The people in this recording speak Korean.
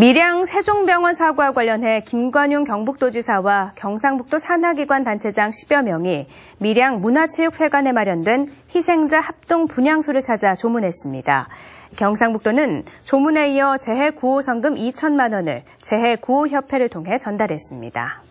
밀양 세종병원 사고와 관련해 김관용 경북도지사와 경상북도 산하기관 단체장 10여 명이 밀양 문화체육회관에 마련된 희생자 합동 분향소를 찾아 조문했습니다. 경상북도는 조문에 이어 재해 구호 성금 2천만 원을 재해 구호 협회를 통해 전달했습니다.